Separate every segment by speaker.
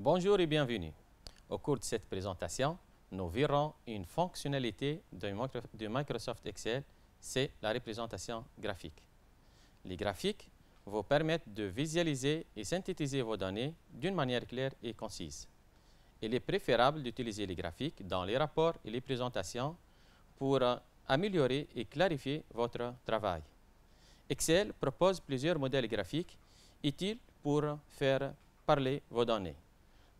Speaker 1: Bonjour et bienvenue. Au cours de cette présentation, nous verrons une fonctionnalité de Microsoft Excel, c'est la représentation graphique. Les graphiques vous permettent de visualiser et synthétiser vos données d'une manière claire et concise. Il est préférable d'utiliser les graphiques dans les rapports et les présentations pour euh, améliorer et clarifier votre travail. Excel propose plusieurs modèles graphiques utiles pour faire parler vos données.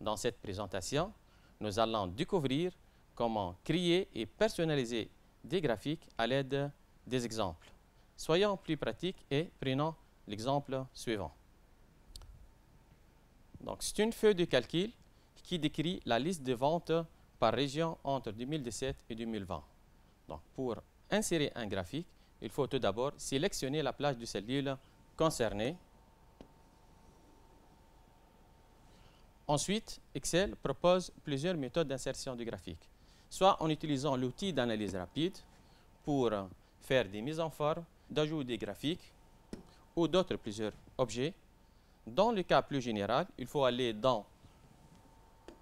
Speaker 1: Dans cette présentation, nous allons découvrir comment créer et personnaliser des graphiques à l'aide des exemples. Soyons plus pratiques et prenons l'exemple suivant. Donc, c'est une feuille de calcul qui décrit la liste de ventes par région entre 2017 et 2020. Donc, pour insérer un graphique, il faut tout d'abord sélectionner la plage de cellules concernée Ensuite, Excel propose plusieurs méthodes d'insertion du graphique, soit en utilisant l'outil d'analyse rapide pour faire des mises en forme, d'ajouter des graphiques ou d'autres plusieurs objets. Dans le cas plus général, il faut aller dans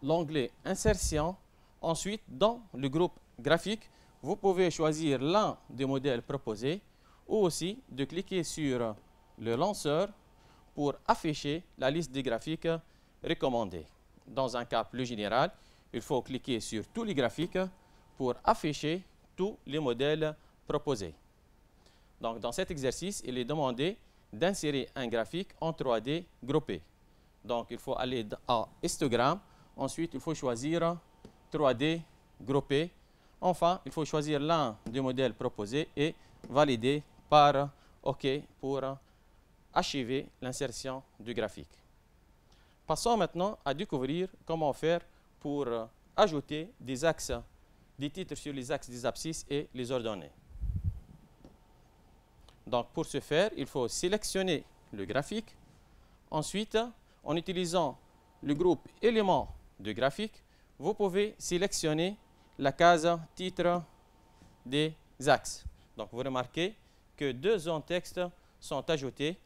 Speaker 1: l'onglet Insertion. Ensuite, dans le groupe Graphique, vous pouvez choisir l'un des modèles proposés ou aussi de cliquer sur le lanceur pour afficher la liste des graphiques dans un cas plus général, il faut cliquer sur tous les graphiques pour afficher tous les modèles proposés. Donc, dans cet exercice, il est demandé d'insérer un graphique en 3D groupé. Donc, il faut aller à histogramme. Ensuite, il faut choisir 3D groupé. Enfin, il faut choisir l'un des modèles proposés et valider par OK pour achever l'insertion du graphique. Passons maintenant à découvrir comment faire pour euh, ajouter des axes, des titres sur les axes des abscisses et les ordonnées. Donc pour ce faire, il faut sélectionner le graphique. Ensuite, en utilisant le groupe éléments de graphique, vous pouvez sélectionner la case titre des axes. Donc vous remarquez que deux zones texte sont ajoutées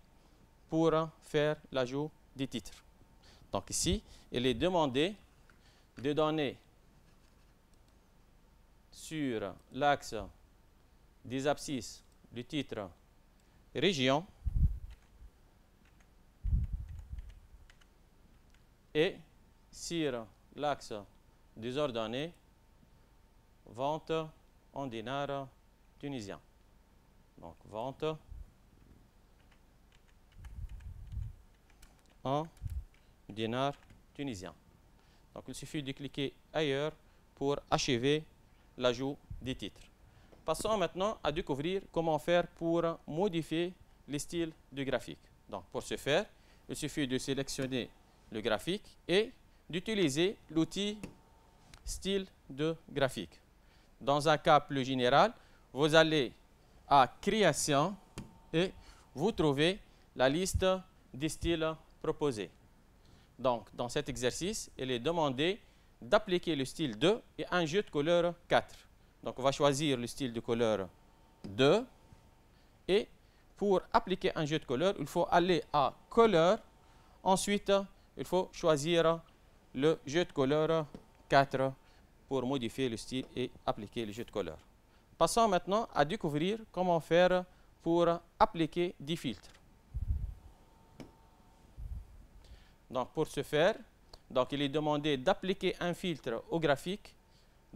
Speaker 1: pour faire l'ajout des titres. Donc ici, il est demandé de donner sur l'axe des abscisses du titre région et sur l'axe des ordonnées vente en dinar tunisien. Donc vente en tunisien. Donc il suffit de cliquer ailleurs pour achever l'ajout des titres. Passons maintenant à découvrir comment faire pour modifier les styles de graphique. Donc pour ce faire, il suffit de sélectionner le graphique et d'utiliser l'outil style de graphique. Dans un cas plus général, vous allez à création et vous trouvez la liste des styles proposés. Donc, dans cet exercice, elle est demandé d'appliquer le style 2 et un jeu de couleur 4. Donc, on va choisir le style de couleur 2. Et pour appliquer un jeu de couleur, il faut aller à Couleur. Ensuite, il faut choisir le jeu de couleur 4 pour modifier le style et appliquer le jeu de couleur. Passons maintenant à découvrir comment faire pour appliquer des filtres. Donc pour ce faire, il est demandé d'appliquer un filtre au graphique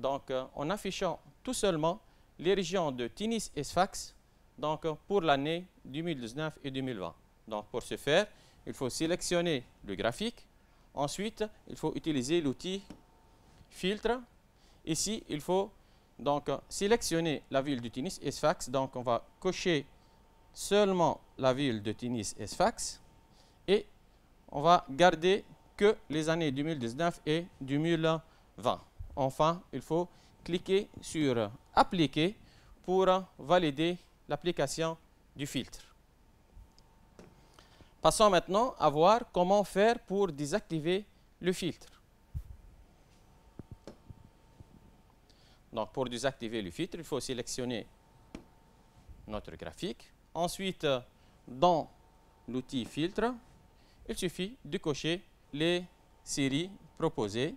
Speaker 1: euh, en affichant tout seulement les régions de Tunis et Sfax pour l'année 2019 et 2020. Donc pour ce faire, il faut sélectionner le graphique. Ensuite, il faut utiliser l'outil filtre. Ici, il faut donc sélectionner la ville de Tunis et Sfax. Donc on va cocher seulement la ville de Tunis et Sfax on va garder que les années 2019 et 2020. Enfin, il faut cliquer sur Appliquer pour valider l'application du filtre. Passons maintenant à voir comment faire pour désactiver le filtre. Donc, pour désactiver le filtre, il faut sélectionner notre graphique. Ensuite, dans l'outil filtre, il suffit de cocher les séries proposées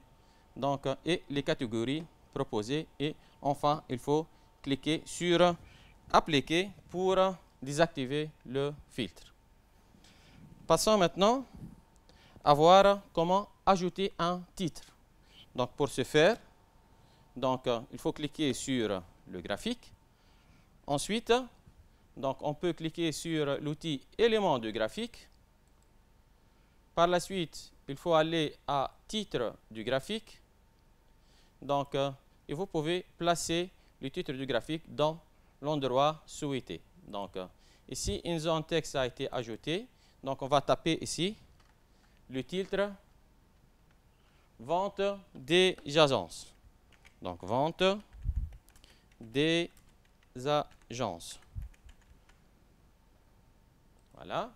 Speaker 1: donc, et les catégories proposées. Et enfin, il faut cliquer sur Appliquer pour désactiver le filtre. Passons maintenant à voir comment ajouter un titre. Donc, pour ce faire, donc, il faut cliquer sur le graphique. Ensuite, donc, on peut cliquer sur l'outil Éléments de graphique par la suite, il faut aller à titre du graphique. Donc, euh, et vous pouvez placer le titre du graphique dans l'endroit souhaité. Donc, euh, ici, une zone texte a été ajoutée. Donc, on va taper ici le titre vente des agences. Donc, vente des agences. Voilà.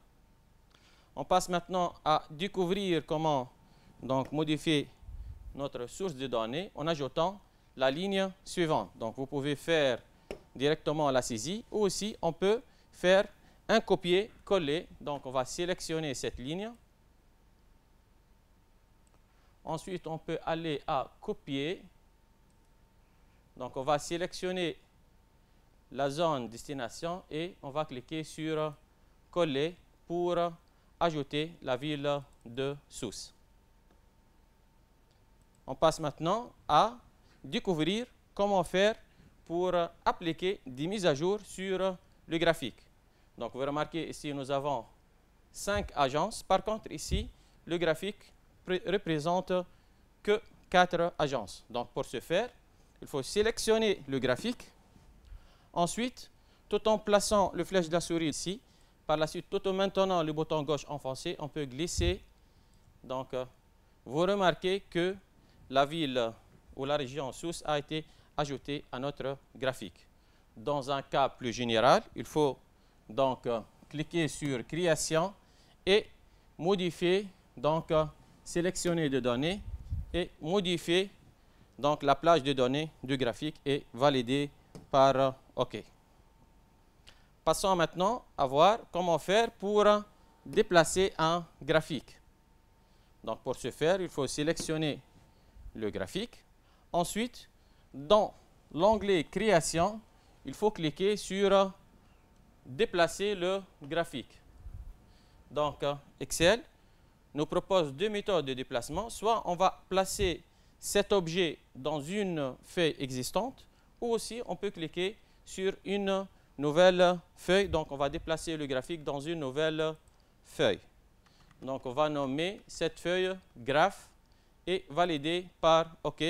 Speaker 1: On passe maintenant à découvrir comment donc, modifier notre source de données en ajoutant la ligne suivante. Donc, vous pouvez faire directement la saisie ou aussi on peut faire un copier-coller. Donc, on va sélectionner cette ligne. Ensuite, on peut aller à copier. Donc, on va sélectionner la zone destination et on va cliquer sur coller pour ajouter la ville de Sousse. On passe maintenant à découvrir comment faire pour appliquer des mises à jour sur le graphique. Donc vous remarquez ici, nous avons cinq agences. Par contre, ici, le graphique représente que quatre agences. Donc pour ce faire, il faut sélectionner le graphique. Ensuite, tout en plaçant le flèche de la souris ici, par la suite, tout en maintenant le bouton gauche enfoncé, on peut glisser. Donc, euh, vous remarquez que la ville ou la région source a été ajoutée à notre graphique. Dans un cas plus général, il faut donc euh, cliquer sur Création et modifier, donc euh, sélectionner des données et modifier donc, la plage de données du graphique et valider par OK. Passons maintenant à voir comment faire pour déplacer un graphique. Donc pour ce faire, il faut sélectionner le graphique. Ensuite, dans l'onglet création, il faut cliquer sur déplacer le graphique. Donc Excel nous propose deux méthodes de déplacement. Soit on va placer cet objet dans une feuille existante, ou aussi on peut cliquer sur une nouvelle feuille. Donc, on va déplacer le graphique dans une nouvelle feuille. Donc, on va nommer cette feuille graph et valider par OK.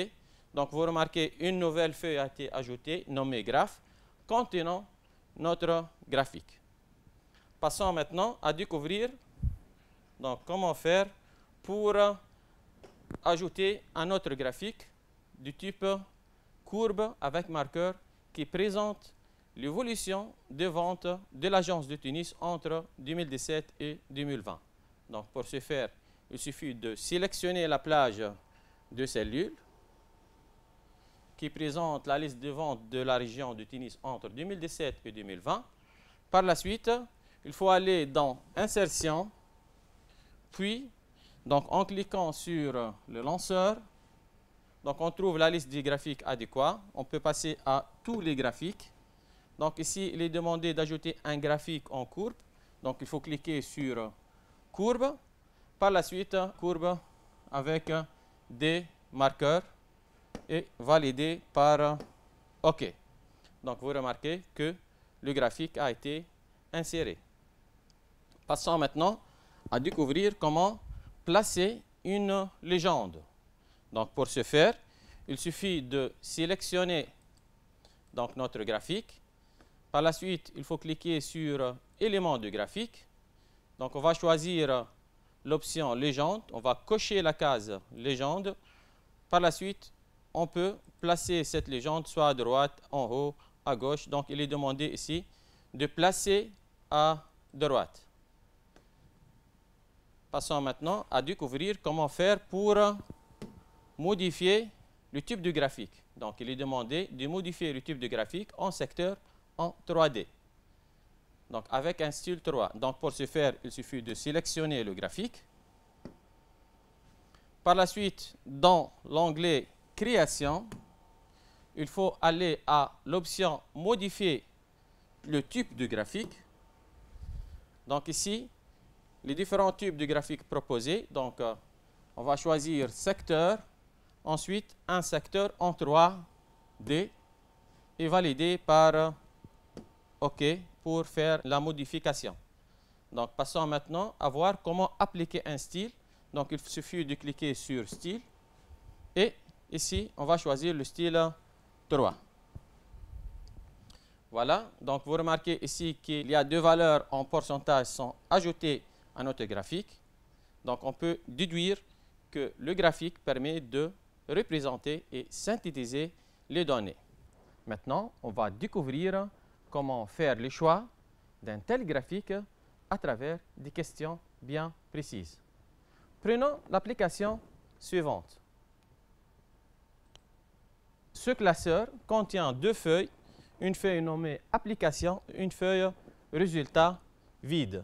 Speaker 1: Donc, vous remarquez, une nouvelle feuille a été ajoutée, nommée graph, contenant notre graphique. Passons maintenant à découvrir donc, comment faire pour ajouter un autre graphique du type courbe avec marqueur qui présente l'évolution des ventes de l'agence de Tunis entre 2017 et 2020. Donc pour ce faire, il suffit de sélectionner la plage de cellules qui présente la liste de ventes de la région de Tunis entre 2017 et 2020. Par la suite, il faut aller dans Insertion, puis donc en cliquant sur le lanceur, donc on trouve la liste des graphiques adéquats. On peut passer à tous les graphiques. Donc ici, il est demandé d'ajouter un graphique en courbe. Donc il faut cliquer sur courbe. Par la suite, courbe avec des marqueurs et valider par OK. Donc vous remarquez que le graphique a été inséré. Passons maintenant à découvrir comment placer une légende. Donc pour ce faire, il suffit de sélectionner donc notre graphique par la suite, il faut cliquer sur éléments de graphique. Donc on va choisir l'option légende, on va cocher la case légende. Par la suite, on peut placer cette légende soit à droite, en haut, à gauche. Donc il est demandé ici de placer à droite. Passons maintenant à découvrir comment faire pour modifier le type de graphique. Donc il est demandé de modifier le type de graphique en secteur en 3D. Donc avec un style 3. Donc pour ce faire, il suffit de sélectionner le graphique. Par la suite, dans l'onglet Création, il faut aller à l'option Modifier le type de graphique. Donc ici, les différents types de graphiques proposés. Donc euh, on va choisir secteur, ensuite un secteur en 3D et valider par euh, OK pour faire la modification. Donc, passons maintenant à voir comment appliquer un style. Donc, il suffit de cliquer sur style. Et ici, on va choisir le style 3. Voilà. Donc, vous remarquez ici qu'il y a deux valeurs en pourcentage sont ajoutées à notre graphique. Donc, on peut déduire que le graphique permet de représenter et synthétiser les données. Maintenant, on va découvrir comment faire le choix d'un tel graphique à travers des questions bien précises. Prenons l'application suivante. Ce classeur contient deux feuilles, une feuille nommée application, une feuille résultat vide.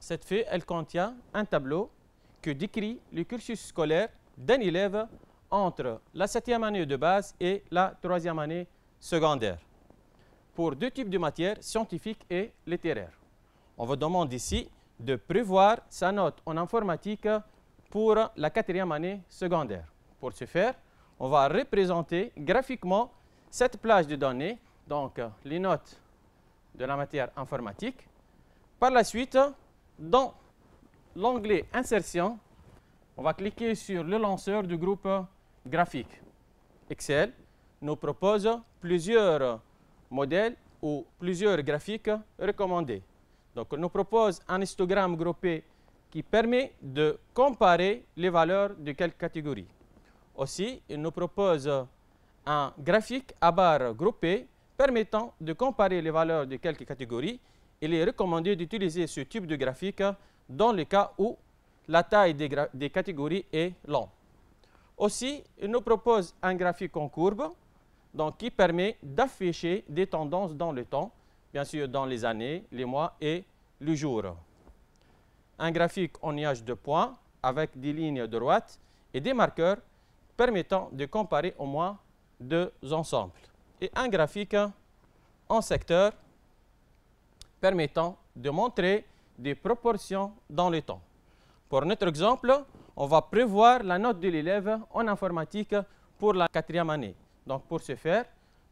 Speaker 1: Cette feuille, elle contient un tableau que décrit le cursus scolaire d'un élève entre la septième année de base et la troisième année secondaire pour deux types de matières, scientifiques et littéraires. On vous demande ici de prévoir sa note en informatique pour la quatrième année secondaire. Pour ce faire, on va représenter graphiquement cette plage de données, donc euh, les notes de la matière informatique. Par la suite, dans l'onglet Insertion, on va cliquer sur le lanceur du groupe graphique. Excel nous propose plusieurs modèles ou plusieurs graphiques recommandés. Donc, nous propose un histogramme groupé qui permet de comparer les valeurs de quelques catégories. Aussi, il nous propose un graphique à barre groupée permettant de comparer les valeurs de quelques catégories. Il est recommandé d'utiliser ce type de graphique dans le cas où la taille des catégories est longue. Aussi, il nous propose un graphique en courbe donc qui permet d'afficher des tendances dans le temps, bien sûr dans les années, les mois et le jour. Un graphique en nuage de points avec des lignes droites et des marqueurs permettant de comparer au moins deux ensembles. Et un graphique en secteur permettant de montrer des proportions dans le temps. Pour notre exemple, on va prévoir la note de l'élève en informatique pour la quatrième année. Donc pour ce faire,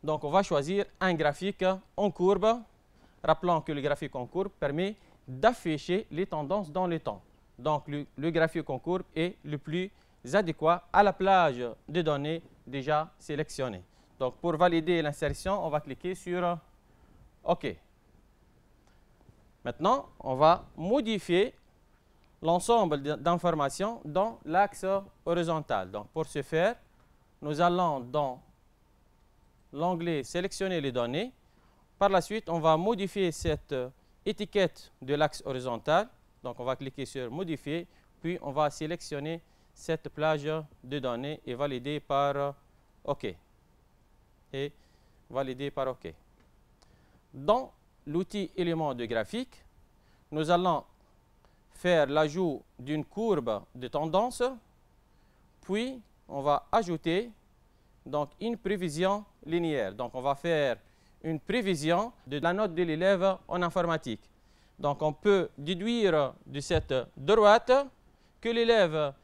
Speaker 1: donc on va choisir un graphique en courbe. Rappelons que le graphique en courbe permet d'afficher les tendances dans le temps. Donc le, graphique en courbe est le plus adéquat à la plage de données déjà sélectionnée. Donc pour valider l'insertion, on va cliquer sur OK. Maintenant, on va modifier l'ensemble d'informations dans l'axe horizontal. Donc pour ce faire, nous allons dans l'onglet Sélectionner les données. Par la suite, on va modifier cette euh, étiquette de l'axe horizontal. Donc, on va cliquer sur Modifier, puis on va sélectionner cette plage de données et valider par euh, OK. Et valider par OK. Dans l'outil éléments de graphique, nous allons faire l'ajout d'une courbe de tendance, puis on va ajouter donc une prévision linéaire. Donc on va faire une prévision de la note de l'élève en informatique. Donc on peut déduire de cette droite que l'élève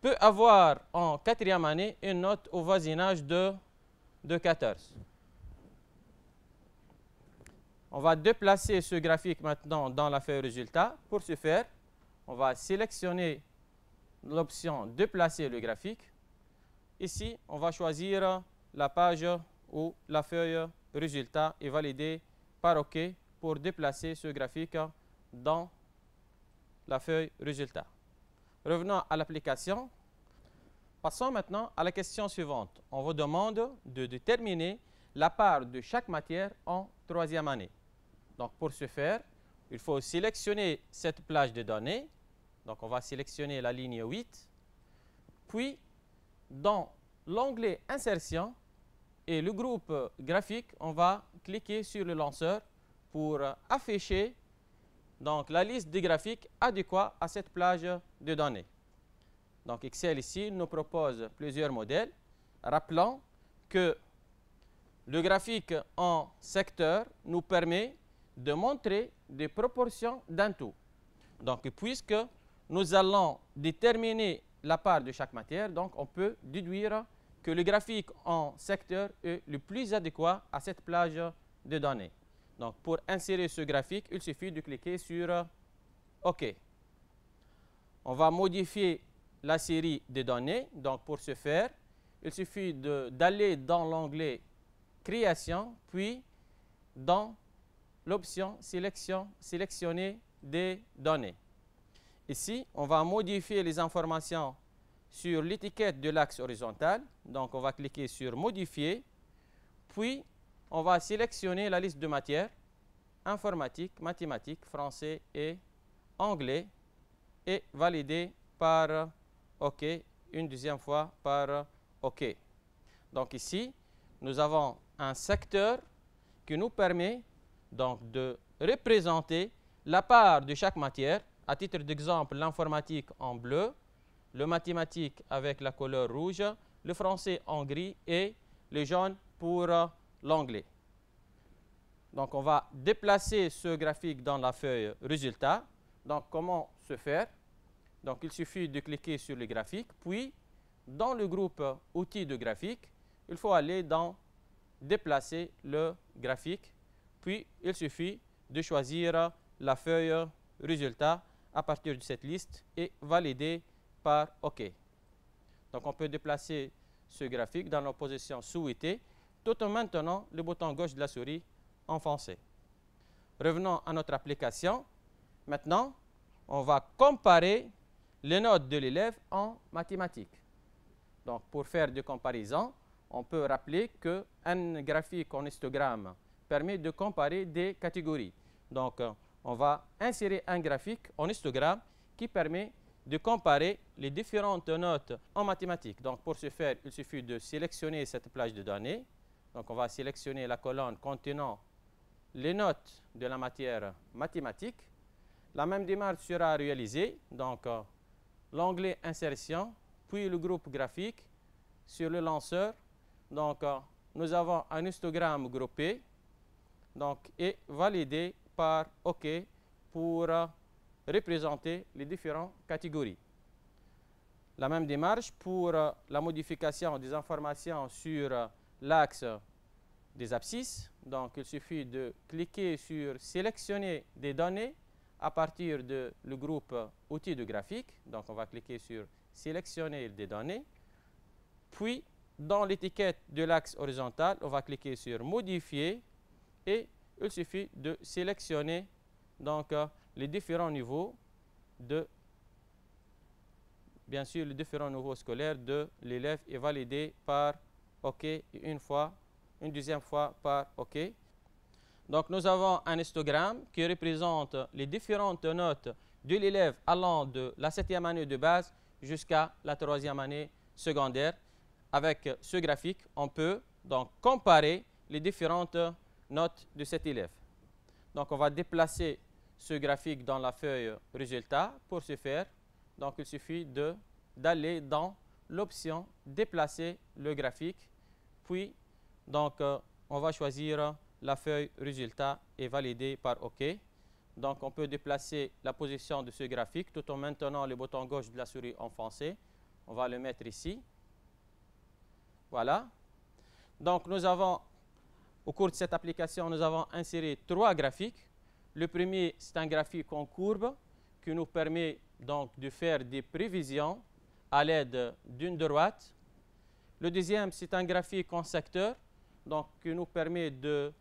Speaker 1: peut avoir en quatrième année une note au voisinage de, de 14. On va déplacer ce graphique maintenant dans la feuille résultat. Pour ce faire, on va sélectionner l'option déplacer le graphique. Ici, on va choisir la page ou la feuille résultat et valider par OK pour déplacer ce graphique dans la feuille résultat. Revenons à l'application. Passons maintenant à la question suivante. On vous demande de déterminer la part de chaque matière en troisième année. Donc, pour ce faire, il faut sélectionner cette plage de données. Donc, on va sélectionner la ligne 8, puis dans l'onglet insertion et le groupe graphique, on va cliquer sur le lanceur pour afficher donc, la liste des graphiques adéquats à cette plage de données. Donc Excel ici nous propose plusieurs modèles, rappelant que le graphique en secteur nous permet de montrer des proportions d'un tout. Donc puisque nous allons déterminer la part de chaque matière, donc on peut déduire que le graphique en secteur est le plus adéquat à cette plage de données. Donc pour insérer ce graphique, il suffit de cliquer sur OK. On va modifier la série de données. Donc pour ce faire, il suffit d'aller dans l'onglet Création, puis dans l'option sélectionner des données. Ici, on va modifier les informations sur l'étiquette de l'axe horizontal. Donc, on va cliquer sur Modifier, puis on va sélectionner la liste de matières informatique, mathématiques, français et anglais et valider par OK, une deuxième fois par OK. Donc ici, nous avons un secteur qui nous permet donc de représenter la part de chaque matière à titre d'exemple, l'informatique en bleu, le mathématique avec la couleur rouge, le français en gris et le jaune pour euh, l'anglais. Donc, on va déplacer ce graphique dans la feuille résultat. Donc, comment se faire Donc, il suffit de cliquer sur le graphique, puis dans le groupe outils de graphique, il faut aller dans déplacer le graphique, puis il suffit de choisir la feuille résultat à partir de cette liste et validé par OK. Donc on peut déplacer ce graphique dans la position souhaitée tout en maintenant le bouton gauche de la souris enfoncé. Revenons à notre application. Maintenant, on va comparer les notes de l'élève en mathématiques. Donc pour faire des comparaisons, on peut rappeler qu'un graphique en histogramme permet de comparer des catégories. Donc, on va insérer un graphique, en histogramme, qui permet de comparer les différentes notes en mathématiques. Donc, pour ce faire, il suffit de sélectionner cette plage de données. Donc, on va sélectionner la colonne contenant les notes de la matière mathématique. La même démarche sera réalisée. Donc, euh, l'onglet insertion, puis le groupe graphique sur le lanceur. Donc, euh, nous avons un histogramme groupé donc, et validé par OK pour euh, représenter les différentes catégories. La même démarche pour euh, la modification des informations sur euh, l'axe des abscisses. Donc, il suffit de cliquer sur « Sélectionner des données » à partir du groupe « Outils de graphique ». Donc, on va cliquer sur « Sélectionner des données ». Puis, dans l'étiquette de l'axe horizontal, on va cliquer sur « Modifier » et il suffit de sélectionner donc euh, les différents niveaux de bien sûr les différents niveaux scolaires de l'élève et valider par OK une fois, une deuxième fois par OK. Donc nous avons un histogramme qui représente les différentes notes de l'élève allant de la septième année de base jusqu'à la troisième année secondaire. Avec ce graphique, on peut donc comparer les différentes note de cet élève. Donc, on va déplacer ce graphique dans la feuille résultat. Pour ce faire, donc, il suffit d'aller dans l'option déplacer le graphique, puis donc euh, on va choisir la feuille résultat et valider par OK. Donc on peut déplacer la position de ce graphique tout en maintenant le bouton gauche de la souris enfoncé. On va le mettre ici. Voilà. Donc nous avons au cours de cette application, nous avons inséré trois graphiques. Le premier, c'est un graphique en courbe qui nous permet donc de faire des prévisions à l'aide d'une droite. Le deuxième, c'est un graphique en secteur donc, qui nous permet de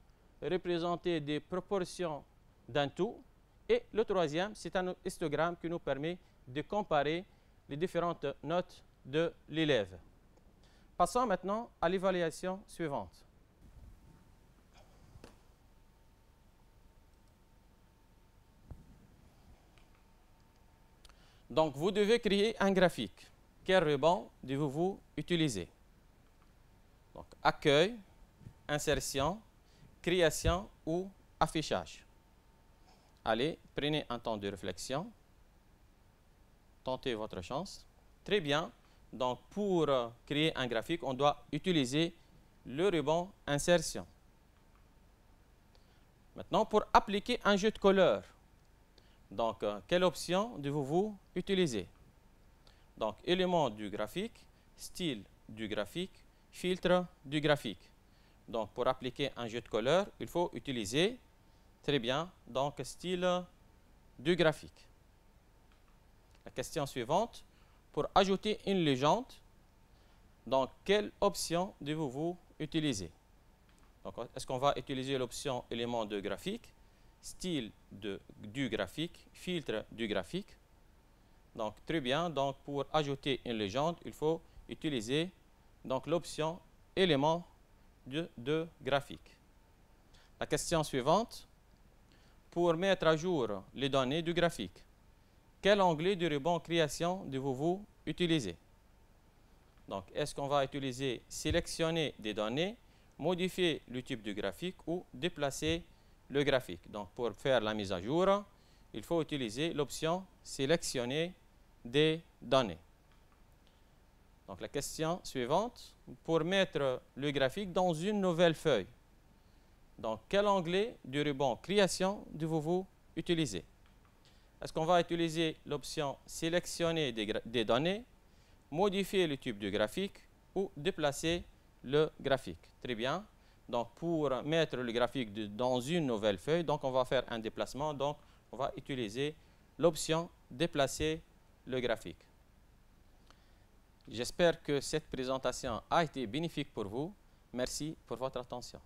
Speaker 1: représenter des proportions d'un tout. Et le troisième, c'est un histogramme qui nous permet de comparer les différentes notes de l'élève. Passons maintenant à l'évaluation suivante. Donc, vous devez créer un graphique. Quel ruban devez-vous utiliser Donc, accueil, insertion, création ou affichage. Allez, prenez un temps de réflexion. Tentez votre chance. Très bien. Donc, pour euh, créer un graphique, on doit utiliser le ruban insertion. Maintenant, pour appliquer un jeu de couleurs, donc, euh, quelle option devez-vous utiliser Donc, élément du graphique, style du graphique, filtre du graphique. Donc, pour appliquer un jeu de couleurs, il faut utiliser, très bien, donc style du graphique. La question suivante, pour ajouter une légende, donc quelle option devez-vous utiliser Donc, Est-ce qu'on va utiliser l'option élément de graphique style de, du graphique, filtre du graphique. Donc, très bien. Donc, pour ajouter une légende, il faut utiliser l'option éléments de, graphique. La question suivante, pour mettre à jour les données du graphique, quel onglet du ruban création devez-vous utiliser Donc, est-ce qu'on va utiliser sélectionner des données, modifier le type du graphique ou déplacer le graphique. Donc, pour faire la mise à jour, il faut utiliser l'option sélectionner des données. Donc, la question suivante, pour mettre le graphique dans une nouvelle feuille, dans quel onglet du ruban création devez-vous utiliser Est-ce qu'on va utiliser l'option sélectionner des, données, modifier le type du graphique ou déplacer le graphique Très bien. Donc, pour mettre le graphique dans une nouvelle feuille, donc on va faire un déplacement. Donc, on va utiliser l'option déplacer le graphique. J'espère que cette présentation a été bénéfique pour vous. Merci pour votre attention.